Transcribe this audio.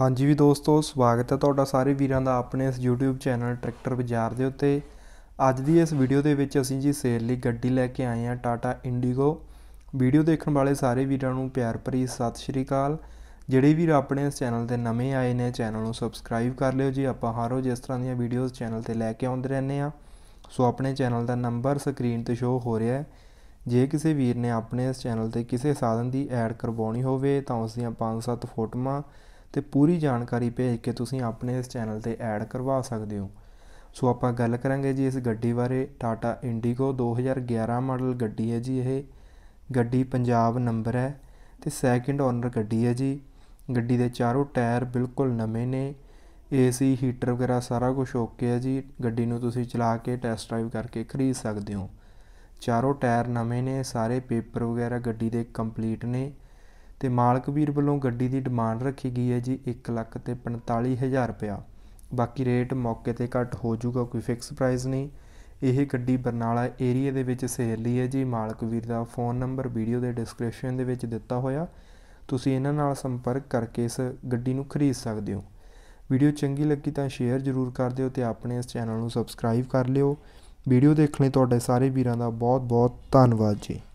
ਹਾਂਜੀ ਵੀ ਦੋਸਤੋ ਸਵਾਗਤ ਹੈ ਤੁਹਾਡਾ ਸਾਰੇ ਵੀਰਾਂ ਦਾ ਆਪਣੇ ਇਸ YouTube ਚੈਨਲ ਟਰੈਕਟਰ ਬਾਜ਼ਾਰ ਦੇ ਉੱਤੇ ਅੱਜ ਦੀ ਇਸ ਵੀਡੀਓ ਦੇ ਵਿੱਚ ਅਸੀਂ ਜੀ ਸੇਲ ਲਈ ਗੱਡੀ ਲੈ ਕੇ ਆਏ ਹਾਂ Tata Indigo ਵੀਡੀਓ ਦੇਖਣ ਵਾਲੇ ਸਾਰੇ ਵੀਰਾਂ ਨੂੰ ਪਿਆਰ ਭਰੀ ਸਤਿ ਸ਼੍ਰੀ ਅਕਾਲ ਜਿਹੜੇ ਵੀਰ ਆਪਣੇ ਇਸ ਚੈਨਲ ਤੇ ਨਵੇਂ ਆਏ ਨੇ ਚੈਨਲ ਨੂੰ ਸਬਸਕ੍ਰਾਈਬ ਕਰ ਲਿਓ ਜੀ ਆਪਾਂ ਹਰ ਰੋਜ਼ ਇਸ ਤਰ੍ਹਾਂ ਦੀਆਂ ਵੀਡੀਓਜ਼ ਚੈਨਲ ਤੇ ਲੈ ਕੇ ਆਉਂਦੇ ਰਹਿੰਦੇ ਆ ਸੋ ਆਪਣੇ ਚੈਨਲ ਦਾ ਨੰਬਰ ਸਕਰੀਨ ਤੇ ਸ਼ੋ ਹੋ ਰਿਹਾ ਹੈ ਜੇ ਕਿਸੇ ਵੀਰ ਨੇ ਆਪਣੇ ਇਸ ਚੈਨਲ ਤੇ ਕਿਸੇ ਸਾਧਨ ਦੀ ਐਡ ਕਰਵਾਉਣੀ ਹੋਵੇ ਤਾਂ ਉਸ ਦੀਆਂ 5-7 ਫੋਟੋਆਂ ਤੇ ਪੂਰੀ ਜਾਣਕਾਰੀ ਭੇਜ ਕੇ ਤੁਸੀਂ ਆਪਣੇ ਇਸ ਚੈਨਲ ਤੇ ਐਡ ਕਰਵਾ ਸਕਦੇ ਹੋ ਸੋ ਆਪਾਂ ਗੱਲ ਕਰਾਂਗੇ ਜੀ ਇਸ ਗੱਡੀ ਬਾਰੇ ਟਾਟਾ ਇੰਡੀਗੋ 2011 ਮਾਡਲ ਗੱਡੀ ਹੈ ਜੀ ਇਹ ਗੱਡੀ ਪੰਜਾਬ ਨੰਬਰ ਹੈ ਤੇ ਸੈਕਿੰਡ ਓਨਰ ਗੱਡੀ ਹੈ ਜੀ ਗੱਡੀ ਦੇ ਚਾਰੋਂ ਟਾਇਰ ਬਿਲਕੁਲ ਨਵੇਂ ਨੇ ਏਸੀ ਹੀਟਰ ਵਗੈਰਾ ਸਾਰਾ ਕੁਝ ਓਕੇ ਹੈ ਜੀ ਗੱਡੀ ਨੂੰ ਤੁਸੀਂ ਚਲਾ ਕੇ ਟੈਸਟ ਡਰਾਈਵ ਕਰਕੇ ਖਰੀਦ ਸਕਦੇ ਹੋ ਚਾਰੋਂ ਟਾਇਰ ਨਵੇਂ ਨੇ ਸਾਰੇ ਪੇਪਰ ਵਗੈਰਾ ਗੱਡੀ ਦੇ ਕੰਪਲੀਟ ਨੇ ਤੇ ਮਾਲਕ ਵੀਰ ਵੱਲੋਂ ਗੱਡੀ ਦੀ ਡਿਮਾਂਡ ਰੱਖੀ ਗਈ ਹੈ ਜੀ 1 ਲੱਖ ਤੇ 45000 ਰੁਪਿਆ ਬਾਕੀ ਰੇਟ ਮੌਕੇ 'ਤੇ ਘੱਟ ਹੋ ਜਾਊਗਾ ਕੋਈ ਫਿਕਸ ਪ੍ਰਾਈਸ ਨਹੀਂ ਇਹ ਗੱਡੀ ਬਰਨਾਲਾ ਏਰੀਆ ਦੇ ਵਿੱਚ ਸੇਲ ਲਈ ਹੈ ਜੀ ਮਾਲਕ ਵੀਰ ਦਾ ਫੋਨ ਨੰਬਰ ਵੀਡੀਓ ਦੇ ਡਿਸਕ੍ਰਿਪਸ਼ਨ ਦੇ ਵਿੱਚ ਦਿੱਤਾ ਹੋਇਆ ਤੁਸੀਂ ਇਹਨਾਂ ਨਾਲ ਸੰਪਰਕ ਕਰਕੇ ਇਸ ਗੱਡੀ ਨੂੰ ਖਰੀਦ ਸਕਦੇ ਹੋ ਵੀਡੀਓ ਚੰਗੀ ਲੱਗੀ ਤਾਂ ਸ਼ੇਅਰ ਜ਼ਰੂਰ ਕਰ ਦਿਓ ਤੇ ਆਪਣੇ ਇਸ ਚੈਨਲ ਨੂੰ ਸਬਸਕ੍ਰਾਈਬ ਕਰ ਲਿਓ ਵੀਡੀਓ ਦੇਖਣ ਲਈ ਤੁਹਾਡੇ ਸਾਰੇ ਵੀਰਾਂ ਦਾ ਬਹੁਤ-ਬਹੁਤ ਧੰਨਵਾਦ ਜੀ